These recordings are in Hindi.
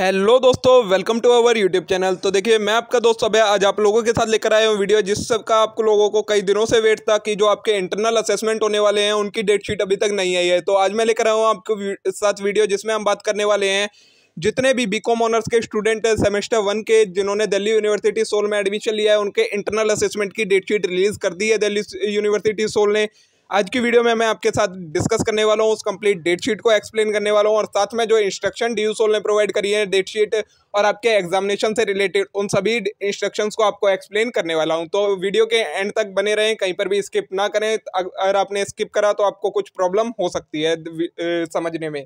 हेलो दोस्तों welcome to our YouTube channel तो देखिए मैं आपका दोस्त अभी आज आप लोगों के साथ लेकर आया हूँ वीडियो जिस सब का आप लोगों को कई दिनों से वेट था कि जो आपके इंटरनल असेसमेंट होने वाले हैं उनकी डेट शीट अभी तक नहीं आई है तो आज मैं लेकर आया हूँ आपके साथ वीडियो जिसमें हम बात करने वाले हैं जितने भी बी कॉम ऑनर्स के स्टूडेंट हैं सेमेस्टर वन के जिन्होंने दिल्ली यूनिवर्सिटी सोल में एडमिशन लिया है उनके इंटरनल असेसमेंट की डेट शीट रिलीज़ कर दी है दिल्ली यूनिवर्सिटी सोल ने आज की वीडियो में मैं आपके साथ डिस्कस करने वाला हूँ उस कंप्लीट डेट शीट को एक्सप्लेन करने वाला हूँ और साथ में जो इंस्ट्रक्शन डी सोल ने प्रोवाइड करी है डेट शीट और आपके एग्जामिनेशन से रिलेटेड उन सभी इंस्ट्रक्शंस को आपको एक्सप्लेन करने वाला हूँ तो वीडियो के एंड तक बने रहें कहीं पर भी स्किप ना करें अगर आपने स्किप करा तो आपको कुछ प्रॉब्लम हो सकती है समझने में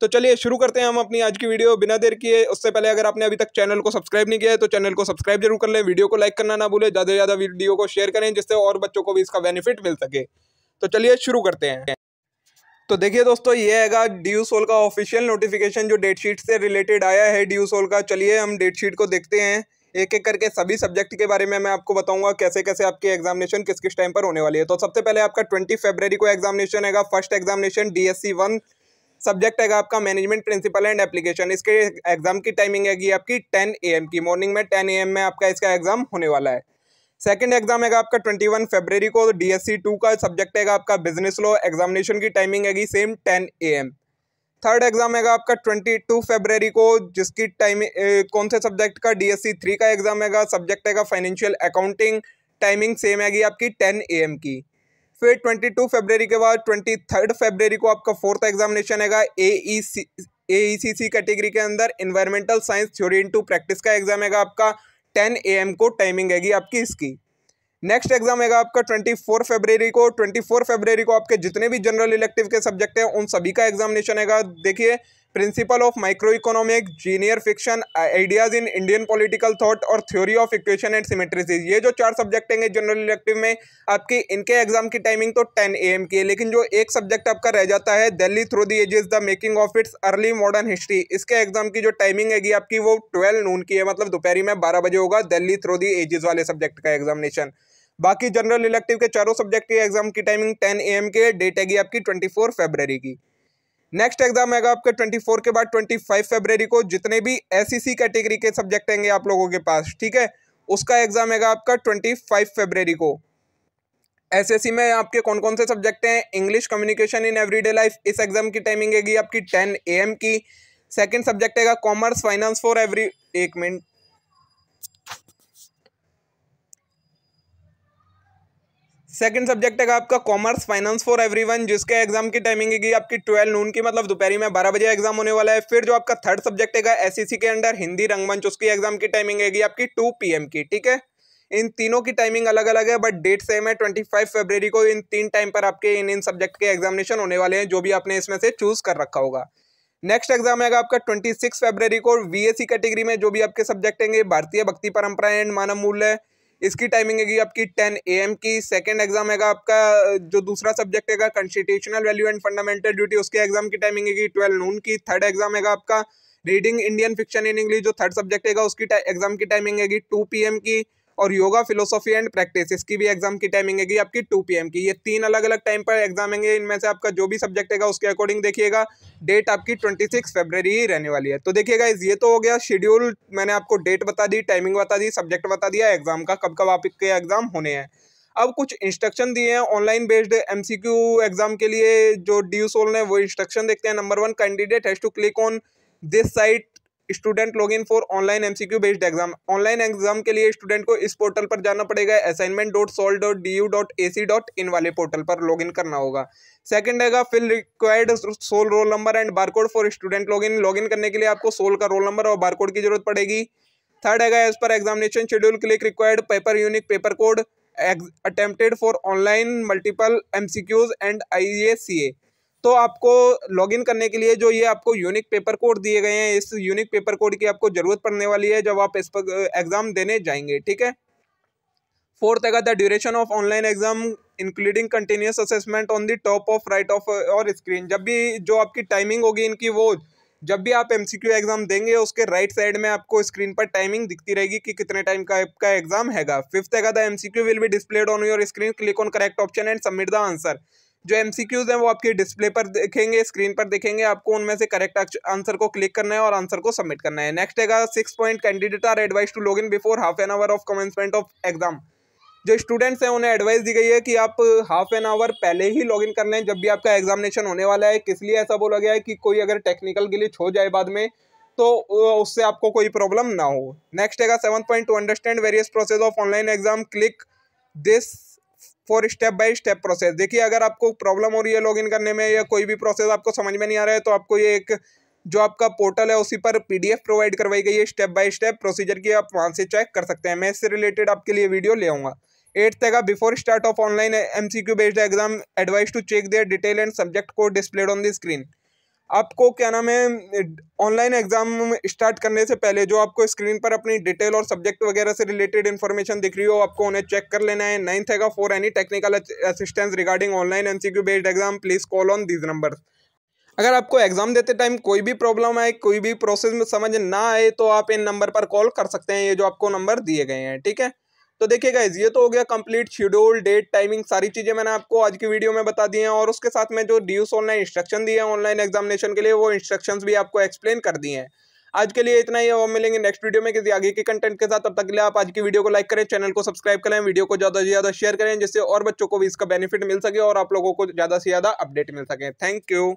तो चलिए शुरू करते हैं हम अपनी आज की वीडियो बिना देर किए उससे पहले अगर आपने अभी तक चैनल को सब्सक्राइब नहीं किया है तो चैनल को सब्सक्राइब जरूर कर लें वीडियो को लाइक करना ना भूलें ज़्यादा से ज़्यादा वीडियो को शेयर करें जिससे और बच्चों को भी इसका बेनिफिट मिल सके तो चलिए शुरू करते हैं तो देखिए दोस्तों ये हैगा ड्यू सोल का ऑफिशियल नोटिफिकेशन जो डेट शीट से रिलेटेड आया है ड्यू सोल का चलिए हम डेट शीट को देखते हैं एक एक करके सभी सब्जेक्ट के बारे में मैं आपको बताऊंगा कैसे कैसे आपके एग्जामिनेशन किस किस टाइम पर होने वाली है तो सबसे पहले आपका ट्वेंटी फेबररी को एग्जामिनेशन है first examination D one subject है आपका मैनेजमेंट प्रिंसिपल एंड एप्लीकेशन इसके एग्जाम की टाइमिंग है आपकी टेन ए की मॉर्निंग में टेन ए में आपका इसका एग्जाम होने वाला है सेकंड एग्जाम है आपका 21 फरवरी को डीएससी तो टू का सब्जेक्ट है आपका बिजनेस लो एग्जामिनेशन की टाइमिंग हैगी सेम 10 एम थर्ड एग्जाम है आपका 22 फरवरी को जिसकी टाइमिंग कौन से सब्जेक्ट का डीएससी थ्री का एग्जाम है सब्जेक्ट है फाइनेंशियल अकाउंटिंग टाइमिंग सेम हैगी आपकी टेन ए की फिर ट्वेंटी टू फेबररी के बाद ट्वेंटी थर्ड फेबररी को आपका फोर्थ एग्जामिनेशन हैगा ए ई सी ए ई सी सी कैटेगरी के अंदर environmental science theory into practice का एग्जाम हैगा आपका टेन ए को टाइमिंग आएगी आपकी इसकी नेक्स्ट एग्जाम आएगा आपका ट्वेंटी फोर फेब्रेरी को ट्वेंटी फोर फेब्रेरी को आपके जितने भी जनरल इलेक्टिव के सब्जेक्ट हैं उन सभी का एग्जामिनेशन आएगा देखिए principle of micro economic genre fiction ideas in Indian political thought और theory of equation and symmetries ये जो चार सब्जेक्ट हैं जनरल इलेक्टिव में आपकी इनके एग्जाम की टाइमिंग तो टेन ए की है लेकिन जो एक सब्जेक्ट आपका रह जाता है Delhi through the age the making of its early modern history इसके एग्जाम की जो टाइमिंग है आपकी वो ट्वेल्व नून की है मतलब दोपहरी में बारह बजे होगा दिल्ली थ्रू दी एजेस वाले सब्जेक्ट का एग्जामिनेशन बाकी जनरल इलेक्टिव के चारों सब्जेक्ट के एग्जाम की टाइमिंग टेन ए एम के डेट है आपकी ट्वेंटी फोर फेबररी की नेक्स्ट एग्जाम आएगा आपका 24 के बाद 25 फरवरी को जितने भी एसईसी कैटेगरी e के सब्जेक्ट आएंगे आप लोगों के पास ठीक है उसका एग्जाम आएगा आपका 25 फरवरी को एसएससी e में आपके कौन कौन से सब्जेक्ट हैं English communication in everyday life इस एग्जाम की टाइमिंग है आपकी टेन ए की सेकेंड सब्जेक्ट है कॉमर्स फाइनेंस फॉर एवरी एक मिनट सेकंड सब्जेक्ट है आपका कॉमर्स फाइनेंस फॉर एवरीवन जिसके एग्जाम की टाइमिंग है आपकी ट्वेल्व नून की मतलब दोपहरी में बारह बजे एग्जाम होने वाला है फिर जो आपका थर्ड सब्जेक्ट है सी के अंडर हिंदी रंगमंच उसकी एग्जाम की टाइमिंग है आपकी टू पी की ठीक है इन तीनों की टाइमिंग अलग अलग है बट डेट सेम है ट्वेंटी फाइव फेबररी को इन तीन टाइम पर आपके इन इन सब्जेक्ट के एग्जामिनेशन होने वाले हैं जो भी आपने इसमें से चूज कर रखा होगा नेक्स्ट एग्जाम आएगा आपका ट्वेंटी सिक्स फेबररी को वीएससी कैटेगरी में जो भी आपके सब्जेक्ट होंगे भारतीय भक्ति परंपरा एंड मानव मूल्य इसकी टाइमिंग है आपकी टेन ए की सेकेंड एग्जाम है आपका जो दूसरा सब्जेक्ट है constitutional value and fundamental duty उसके एग्जाम की टाइमिंग है ट्वेल्व नून की थर्ड एग्जाम है आपका reading Indian fiction in English जो थर्ड सब्जेक्ट है उसकी एग्जाम की टाइमिंग है टू पी की और योगा फिलोसॉफी एंड प्रैक्टिस इसकी भी एग्जाम की टाइमिंग है आपकी टू पी की ये तीन अलग अलग टाइम पर एग्जाम है इनमें से आपका जो भी सब्जेक्ट है उसके अकॉर्डिंग देखिएगा डेट आपकी ट्वेंटी सिक्स फेब्रवरी ही रहने वाली है तो देखिएगा इस ये तो हो गया शेड्यूल मैंने आपको डेट बता दी टाइमिंग बता दी सब्जेक्ट बता दिया एग्जाम का कब कब आपके एग्जाम होने हैं अब कुछ इंस्ट्रक्शन दिए हैं ऑनलाइन बेस्ड एमसीक्यू एग्जाम के लिए जो ड्यू सोल ने वो इंस्ट्रक्शन देखते हैं number one candidate has to click on this site student log in for online MCQ based exam online exam के लिए स्टूडेंट को इस पोर्टल पर जाना पड़ेगा assignment dot SOL dot D U dot A C dot in वाले पोर्टल पर लॉग इन करना होगा सेकंड है fill required SOL roll number and barcode for student log in log in करने के लिए आपको सोल का रोल नंबर और बारकोड की जरूरत पड़ेगी थर्ड है as per examination schedule click required paper unique paper code attempted for online multiple M C Qs and I A C A तो आपको लॉगिन करने के लिए जो ये आपको यूनिक पेपर कोड दिए गए हैं इस यूनिक पेपर कोड की आपको ज़रूरत पड़ने वाली है जब आप इस पर एग्ज़ाम देने जाएंगे ठीक है फोर्थ है the duration of online exam including continuous assessment on the top of right of और स्क्रीन जब भी जो आपकी टाइमिंग होगी इनकी वो जब भी आप एम एग्ज़ाम देंगे उसके राइट साइड में आपको स्क्रीन पर टाइमिंग दिखती रहेगी कि कितने टाइम का आपका एग्जाम हैगा फिफ्थ है the M will be displayed on your screen click on correct option and submit the answer जो एम हैं वो आपके डिस्प्ले पर देखेंगे स्क्रीन पर देखेंगे आपको उनमें से करेक्ट आंसर को क्लिक करना है और आंसर को सबमिट करना है नेक्स्ट है six point candidate are advice to log in before half an hour of commencement of exam जो स्टूडेंट्स हैं उन्हें एडवाइस दी गई है कि आप हाफ एन आवर पहले ही लॉगिन कर लें जब भी आपका एग्जामिनेशन होने वाला है किस लिए ऐसा बोला गया है कि कोई अगर टेक्निकल ग्लिच हो जाए बाद में तो उससे आपको कोई प्रॉब्लम ना हो नेक्स्ट है seven point to understand various process of online exam click this for step by step process देखिए अगर आपको प्रॉब्लम हो रही है लॉगिन करने में या कोई भी प्रोसेस आपको समझ में नहीं आ रहा है तो आपको ये एक जो आपका पोर्टल है उसी पर पीडीएफ प्रोवाइड करवाई गई है स्टेप बाय स्टेप प्रोसीजर की आप वहाँ से चेक कर सकते हैं मैं इससे रिलेटेड आपके लिए वीडियो ले आऊँगा एट्थ है before start of online M based exam advice to check their detail and subject को डिस्प्लेड ऑन द स्क्रीन आपको क्या नाम है ऑनलाइन एग्ज़ाम स्टार्ट करने से पहले जो आपको स्क्रीन पर अपनी डिटेल और सब्जेक्ट वगैरह से रिलेटेड इन्फॉर्मेशन दिख रही हो आपको उन्हें चेक कर लेना है नाइन्थ है for any technical assistance regarding online Q based exam please call on these number अगर आपको एग्ज़ाम देते टाइम कोई भी प्रॉब्लम आए कोई भी प्रोसेस में समझ ना आए तो आप इन नंबर पर कॉल कर सकते हैं ये जो आपको नंबर दिए गए हैं ठीक है तो देखिए गाइज ये तो हो गया कंप्लीट शेड्यूल डेट टाइमिंग सारी चीज़ें मैंने आपको आज की वीडियो में बता दी हैं और उसके साथ में जो ड्यूस ऑनलाइन इंस्ट्रक्शन दिए हैं ऑनलाइन एग्जामिनेशन के लिए वो इंस्ट्रक्शन भी आपको एक्सप्लेन कर दिए हैं आज के लिए इतना ही वो मिलेंगे नेक्स्ट वीडियो में किसी आगे के कंटेंट के साथ तब तक के लिए आप आज की वीडियो को लाइक करें चैनल को सब्सक्राइब करें वीडियो को ज़्यादा से ज़्यादा शेयर करें जिससे और बच्चों को भी इसका बेनिफिट मिल सके और आप लोगों को ज़्यादा से ज़्यादा अपडेट मिल सके थैंक यू